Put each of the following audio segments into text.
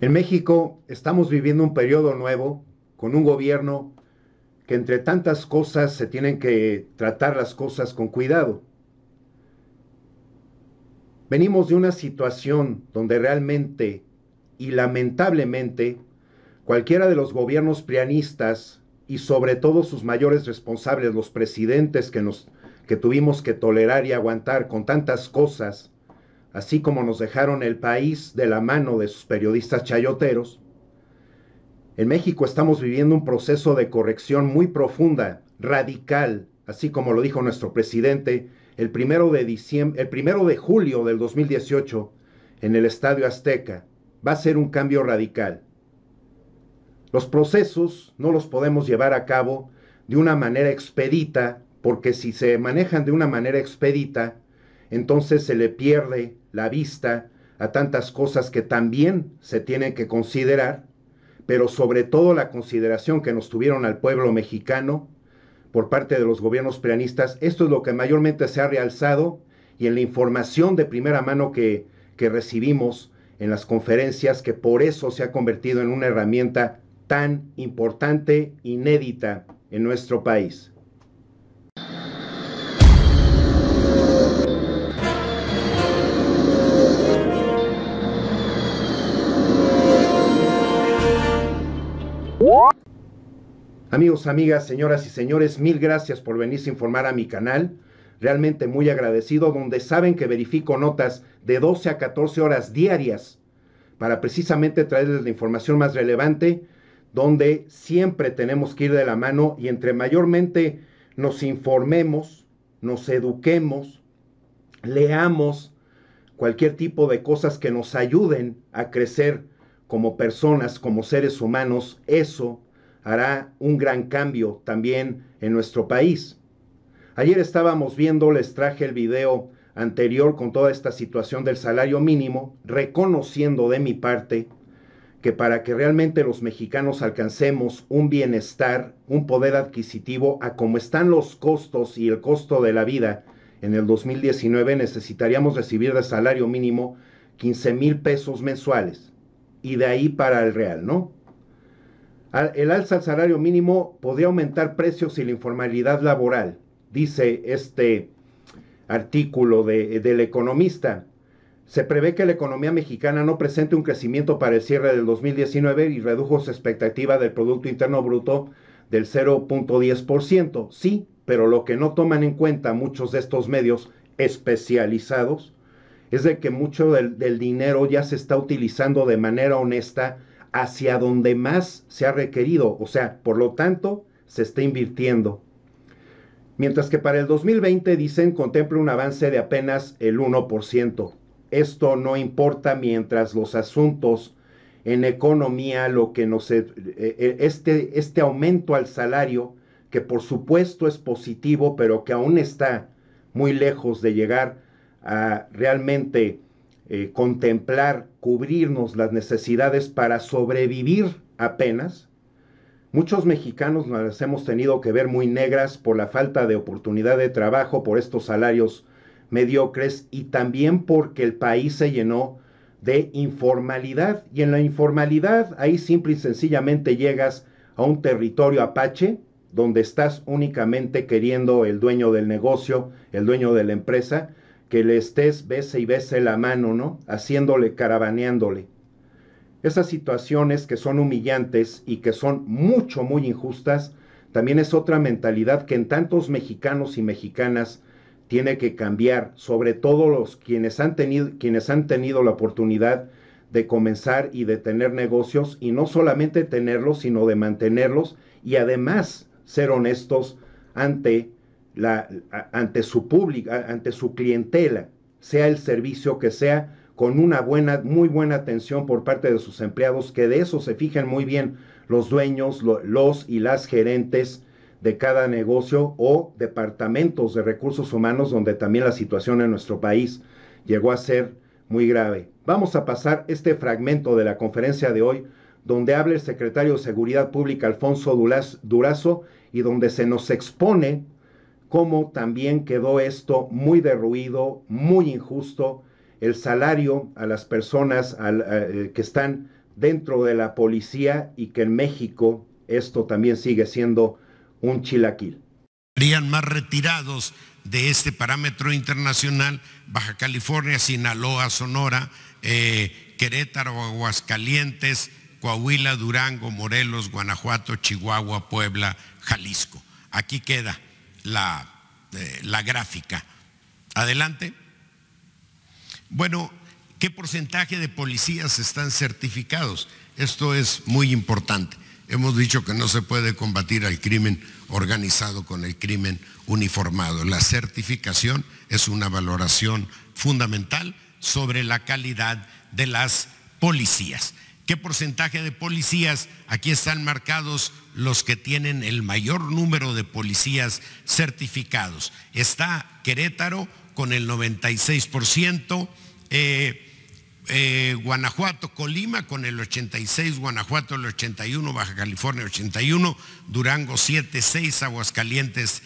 En México estamos viviendo un periodo nuevo con un gobierno que entre tantas cosas se tienen que tratar las cosas con cuidado. Venimos de una situación donde realmente y lamentablemente cualquiera de los gobiernos prianistas y sobre todo sus mayores responsables, los presidentes que, nos, que tuvimos que tolerar y aguantar con tantas cosas, así como nos dejaron el país de la mano de sus periodistas chayoteros, en México estamos viviendo un proceso de corrección muy profunda, radical, así como lo dijo nuestro presidente el primero de, el primero de julio del 2018 en el Estadio Azteca. Va a ser un cambio radical. Los procesos no los podemos llevar a cabo de una manera expedita, porque si se manejan de una manera expedita, entonces se le pierde la vista a tantas cosas que también se tienen que considerar, pero sobre todo la consideración que nos tuvieron al pueblo mexicano por parte de los gobiernos preanistas, Esto es lo que mayormente se ha realzado y en la información de primera mano que recibimos en las conferencias, que por eso se ha convertido en una herramienta tan importante, inédita en nuestro país. Amigos, amigas, señoras y señores, mil gracias por venirse a informar a mi canal. Realmente muy agradecido, donde saben que verifico notas de 12 a 14 horas diarias para precisamente traerles la información más relevante, donde siempre tenemos que ir de la mano y entre mayormente nos informemos, nos eduquemos, leamos cualquier tipo de cosas que nos ayuden a crecer como personas, como seres humanos, eso hará un gran cambio también en nuestro país. Ayer estábamos viendo, les traje el video anterior con toda esta situación del salario mínimo, reconociendo de mi parte que para que realmente los mexicanos alcancemos un bienestar, un poder adquisitivo a como están los costos y el costo de la vida en el 2019 necesitaríamos recibir de salario mínimo 15 mil pesos mensuales y de ahí para el real, ¿no? El alza al salario mínimo podría aumentar precios y la informalidad laboral, dice este artículo del economista. Se prevé que la economía mexicana no presente un crecimiento para el cierre del 2019 y redujo su expectativa del Producto Interno Bruto del 0.10%. Sí, pero lo que no toman en cuenta muchos de estos medios especializados es de que mucho del dinero ya se está utilizando de manera honesta hacia donde más se ha requerido, o sea, por lo tanto, se está invirtiendo. Mientras que para el 2020 dicen contempla un avance de apenas el 1%. Esto no importa mientras los asuntos en economía, lo que nos eh, eh, este, este aumento al salario, que por supuesto es positivo, pero que aún está muy lejos de llegar a realmente eh, contemplar, cubrirnos las necesidades para sobrevivir apenas, muchos mexicanos nos hemos tenido que ver muy negras por la falta de oportunidad de trabajo, por estos salarios mediocres y también porque el país se llenó de informalidad. Y en la informalidad ahí simple y sencillamente llegas a un territorio apache donde estás únicamente queriendo el dueño del negocio, el dueño de la empresa, que le estés bese y bese la mano, ¿no? Haciéndole, carabaneándole. Esas situaciones que son humillantes y que son mucho, muy injustas, también es otra mentalidad que en tantos mexicanos y mexicanas tiene que cambiar, sobre todo los quienes han tenido, quienes han tenido la oportunidad de comenzar y de tener negocios y no solamente tenerlos, sino de mantenerlos y además ser honestos ante la, ante, su pública, ante su clientela, sea el servicio que sea, con una buena, muy buena atención por parte de sus empleados, que de eso se fijen muy bien los dueños, los y las gerentes de cada negocio o departamentos de recursos humanos, donde también la situación en nuestro país llegó a ser muy grave. Vamos a pasar este fragmento de la conferencia de hoy, donde habla el secretario de Seguridad Pública, Alfonso Durazo, y donde se nos expone cómo también quedó esto muy derruido, muy injusto, el salario a las personas eh, eh, que están dentro de la policía y que en México esto también sigue siendo un chilaquil. Serían más retirados de este parámetro internacional Baja California, Sinaloa, Sonora, eh, Querétaro, Aguascalientes, Coahuila, Durango, Morelos, Guanajuato, Chihuahua, Puebla, Jalisco. Aquí queda eh, la, gráfica. Adelante. Bueno, ¿qué porcentaje de policías están certificados? Esto es muy importante. Hemos dicho que no se puede combatir al crimen organizado con el crimen uniformado. La certificación es una valoración fundamental sobre la calidad de las policías. ¿Qué porcentaje de policías? Aquí están marcados los que tienen el mayor número de policías certificados. Está Querétaro con el 96%, eh, eh, Guanajuato, Colima con el 86, Guanajuato el 81, Baja California el 81, Durango 7,6, Aguascalientes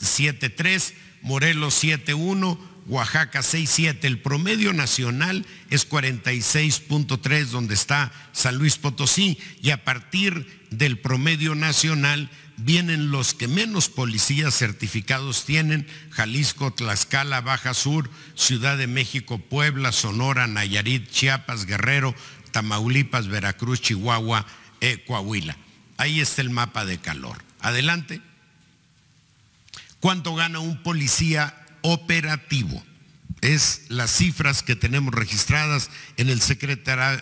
7,3, Morelos 7,1, Oaxaca 6,7. El promedio nacional es 46.3, donde está San Luis Potosí, y a partir del promedio nacional vienen los que menos policías certificados tienen, Jalisco, Tlaxcala, Baja Sur, Ciudad de México, Puebla, Sonora, Nayarit, Chiapas, Guerrero, Tamaulipas, Veracruz, Chihuahua, eh, Coahuila. Ahí está el mapa de calor. Adelante. ¿Cuánto gana un policía operativo? es las cifras que tenemos registradas en el,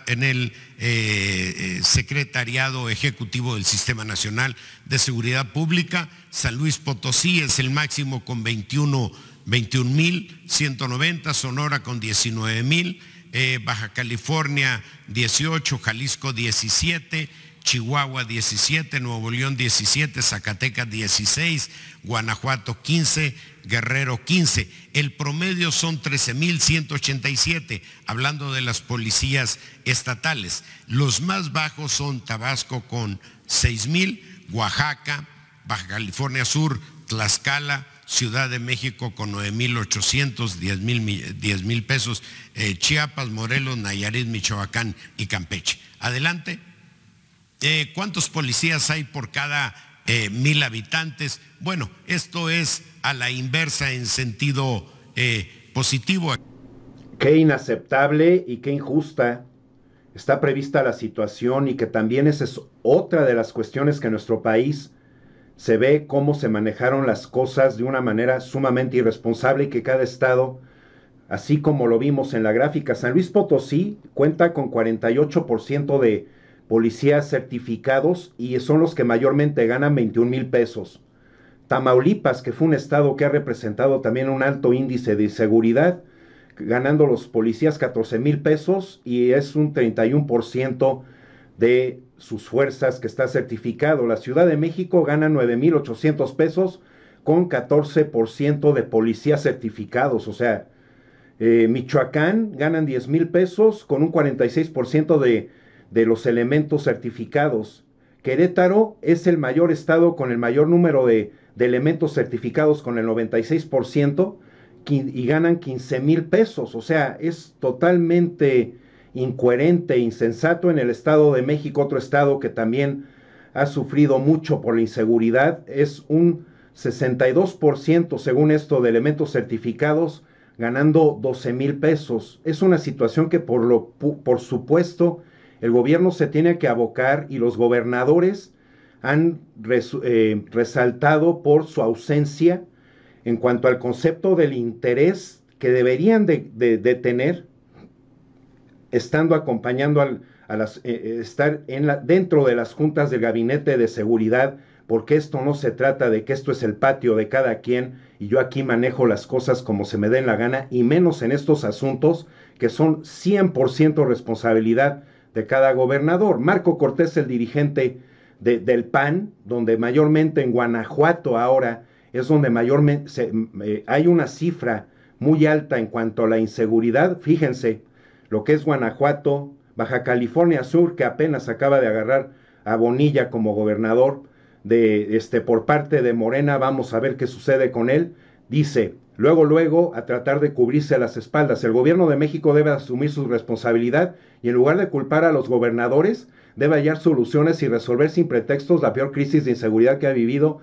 en el eh, eh, Secretariado Ejecutivo del Sistema Nacional de Seguridad Pública. San Luis Potosí es el máximo con 21 21.190, Sonora con 19.000, eh, Baja California 18, Jalisco 17, Chihuahua 17, Nuevo León 17, Zacatecas 16, Guanajuato 15, Guerrero 15. El promedio son 13.187, hablando de las policías estatales. Los más bajos son Tabasco con 6.000, Oaxaca, Baja California Sur, Tlaxcala, Ciudad de México con 9.800, 10 mil pesos, eh, Chiapas, Morelos, Nayarit, Michoacán y Campeche. Adelante. Eh, ¿Cuántos policías hay por cada eh, mil habitantes. Bueno, esto es a la inversa en sentido eh, positivo. Qué inaceptable y qué injusta está prevista la situación y que también esa es otra de las cuestiones que en nuestro país se ve cómo se manejaron las cosas de una manera sumamente irresponsable y que cada estado, así como lo vimos en la gráfica, San Luis Potosí cuenta con 48% de policías certificados y son los que mayormente ganan 21 mil pesos. Tamaulipas, que fue un estado que ha representado también un alto índice de seguridad, ganando los policías 14 mil pesos y es un 31% de sus fuerzas que está certificado. La Ciudad de México gana 9 mil 800 pesos con 14% de policías certificados, o sea, eh, Michoacán ganan 10 mil pesos con un 46% de de los elementos certificados. Querétaro es el mayor estado con el mayor número de, elementos certificados con el 96% y ganan 15 mil pesos. O sea, es totalmente incoherente, insensato en el Estado de México, otro estado que también ha sufrido mucho por la inseguridad. Es un 62% según esto de elementos certificados ganando 12 mil pesos. Es una situación que por, lo, por supuesto el gobierno se tiene que abocar y los gobernadores han eh, resaltado por su ausencia en cuanto al concepto del interés que deberían de, tener estando acompañando a las, eh, eh, estar en la, dentro de las juntas del gabinete de seguridad, porque esto no se trata de que esto es el patio de cada quien y yo aquí manejo las cosas como se me den la gana, y menos en estos asuntos que son 100% responsabilidad de cada gobernador. Marco Cortés, el dirigente de, del PAN, donde mayormente en Guanajuato ahora es donde mayormente hay una cifra muy alta en cuanto a la inseguridad. Fíjense, lo que es Guanajuato, Baja California Sur, que apenas acaba de agarrar a Bonilla como gobernador de este por parte de Morena, vamos a ver qué sucede con él. Dice, luego, luego, a tratar de cubrirse las espaldas. El gobierno de México debe asumir su responsabilidad y en lugar de culpar a los gobernadores, debe hallar soluciones y resolver sin pretextos la peor crisis de inseguridad que ha vivido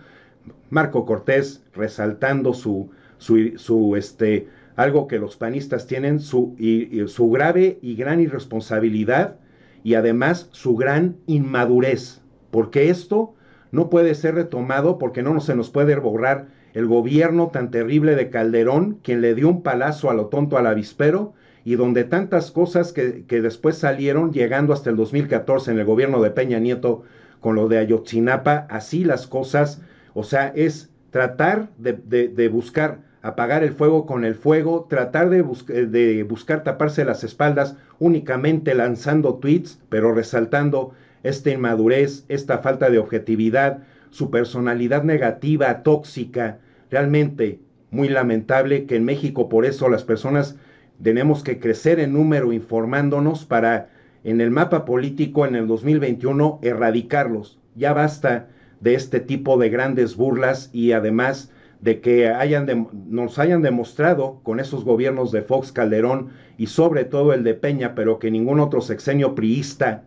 Marco Cortés, resaltando su, su, este, algo que los panistas tienen, su, y, su grave y gran irresponsabilidad y además su gran inmadurez, porque esto no puede ser retomado porque no se nos puede borrar el gobierno tan terrible de Calderón, quien le dio un palazo a lo tonto al avispero, y donde tantas cosas que, después salieron, llegando hasta el 2014 en el gobierno de Peña Nieto con lo de Ayotzinapa, así las cosas, o sea, es tratar de, buscar apagar el fuego con el fuego, tratar de, eh, de, buscar taparse las espaldas únicamente lanzando tweets, pero resaltando esta inmadurez, esta falta de objetividad, su personalidad negativa, tóxica, realmente muy lamentable que en México por eso las personas tenemos que crecer en número informándonos para en el mapa político en el 2021 erradicarlos. Ya basta de este tipo de grandes burlas y además de que hayan nos hayan demostrado con esos gobiernos de Fox Calderón y sobre todo el de Peña, pero que ningún otro sexenio priista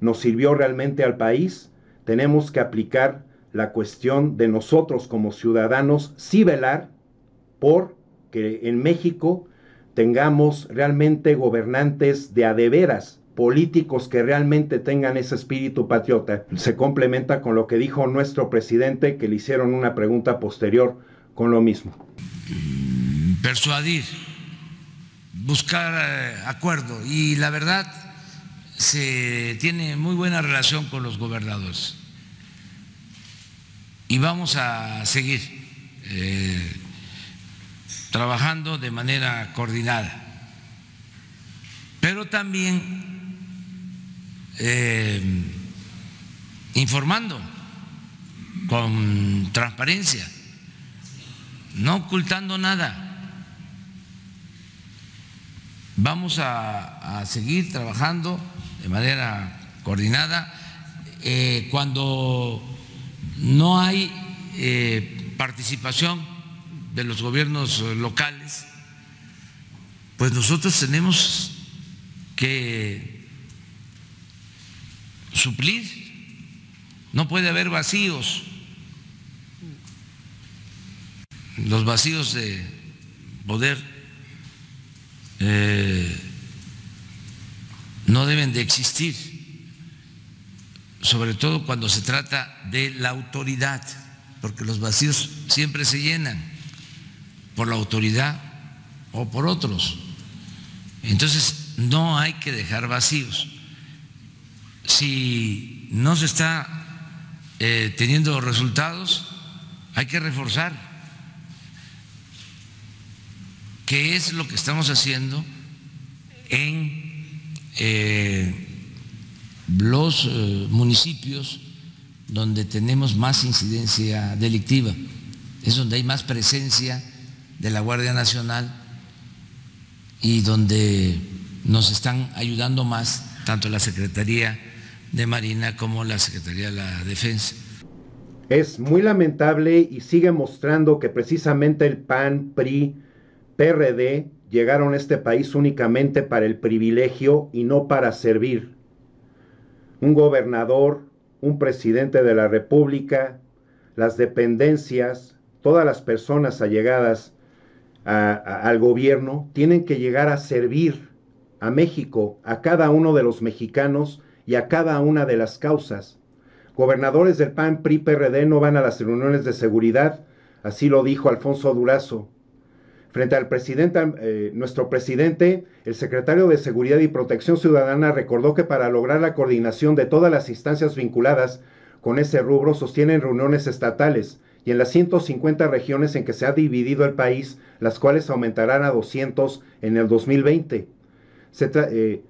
nos sirvió realmente al país, tenemos que aplicar la cuestión de nosotros como ciudadanos sí velar por que en México tengamos realmente gobernantes de adeveras, políticos que realmente tengan ese espíritu patriota. Se complementa con lo que dijo nuestro presidente, que le hicieron una pregunta posterior con lo mismo. Persuadir, buscar eh, acuerdo y la verdad se tiene muy buena relación con los gobernadores y vamos a seguir eh, trabajando de manera coordinada. Pero también eh, informando con transparencia, no ocultando nada. Vamos a, seguir trabajando de manera coordinada. Eh, cuando no hay eh, participación de los gobiernos eh, locales, pues nosotros tenemos que suplir, no puede haber vacíos, los vacíos de poder eh, no deben de existir sobre todo cuando se trata de la autoridad, porque los vacíos siempre se llenan por la autoridad o por otros. Entonces, no hay que dejar vacíos. Si no se está eh, teniendo resultados, hay que reforzar, qué es lo que estamos haciendo en... Eh, los eh, municipios donde tenemos más incidencia delictiva, es donde hay más presencia de la Guardia Nacional y donde nos están ayudando más tanto la Secretaría de Marina como la Secretaría de la Defensa. Es muy lamentable y sigue mostrando que precisamente el PAN, PRI, PRD llegaron a este país únicamente para el privilegio y no para servir un gobernador, un presidente de la República, las dependencias, todas las personas allegadas al gobierno tienen que llegar a servir a México, a cada uno de los mexicanos y a cada una de las causas. Gobernadores del PAN, PRI, PRD no van a las reuniones de seguridad, así lo dijo Alfonso Durazo. Frente al presidente, eh, nuestro presidente, el secretario de Seguridad y Protección Ciudadana recordó que para lograr la coordinación de todas las instancias vinculadas con ese rubro sostienen reuniones estatales y en las 150 regiones en que se ha dividido el país, las cuales aumentarán a 200 en el 2020. Eh,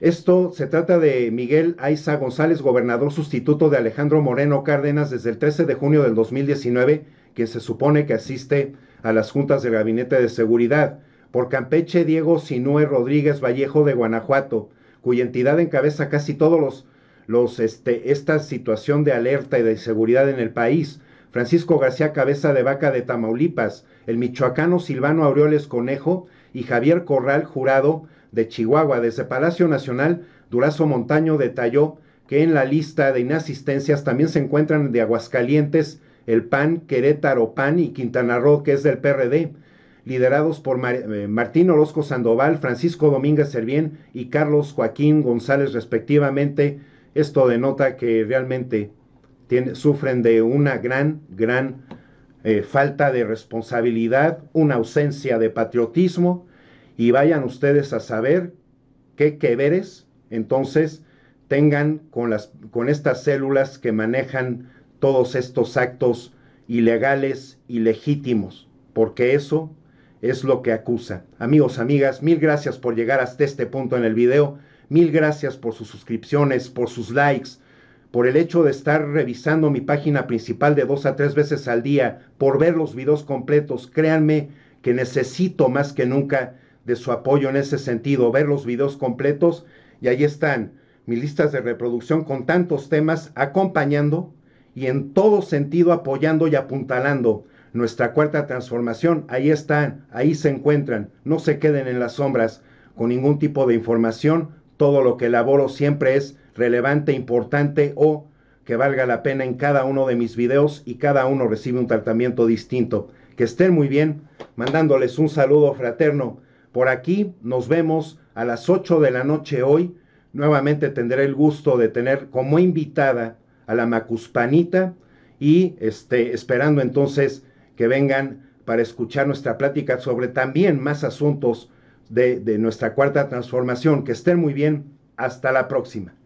esto se trata de Miguel Aiza González, gobernador sustituto de Alejandro Moreno Cárdenas desde el 13 de junio del 2019, que se supone que asiste a las juntas del Gabinete de Seguridad. Por Campeche, Diego Sinue Rodríguez Vallejo de Guanajuato, cuya entidad encabeza casi todos los, los este, esta situación de alerta y de seguridad en el país. Francisco García Cabeza de Vaca de Tamaulipas, el michoacano Silvano Aureoles Conejo y Javier Corral Jurado de Chihuahua. Desde Palacio Nacional, Durazo Montaño detalló que en la lista de inasistencias también se encuentran de Aguascalientes el PAN, Querétaro PAN y Quintana Roo, que es del PRD, liderados por eh, Martín Orozco Sandoval, Francisco Domínguez Servién y Carlos Joaquín González respectivamente. Esto denota que realmente sufren de una gran, gran eh, falta de responsabilidad, una ausencia de patriotismo y vayan ustedes a saber qué queveres entonces tengan con, las, con estas células que manejan todos estos actos ilegales y legítimos, porque eso es lo que acusa. Amigos, amigas, mil gracias por llegar hasta este punto en el video, mil gracias por sus suscripciones, por sus likes, por el hecho de estar revisando mi página principal de dos a tres veces al día, por ver los videos completos. Créanme que necesito más que nunca de su apoyo en ese sentido, ver los videos completos y ahí están mis listas de reproducción con tantos temas acompañando y en todo sentido apoyando y apuntalando nuestra cuarta transformación. Ahí están, ahí se encuentran, no se queden en las sombras con ningún tipo de información. Todo lo que elaboro siempre es relevante, importante o que valga la pena en cada uno de mis videos y cada uno recibe un tratamiento distinto. Que estén muy bien, mandándoles un saludo fraterno. Por aquí nos vemos a las 8 de la noche hoy. Nuevamente tendré el gusto de tener como invitada a la Macuspanita y este, esperando entonces que vengan para escuchar nuestra plática sobre también más asuntos de, de nuestra cuarta transformación. Que estén muy bien. Hasta la próxima.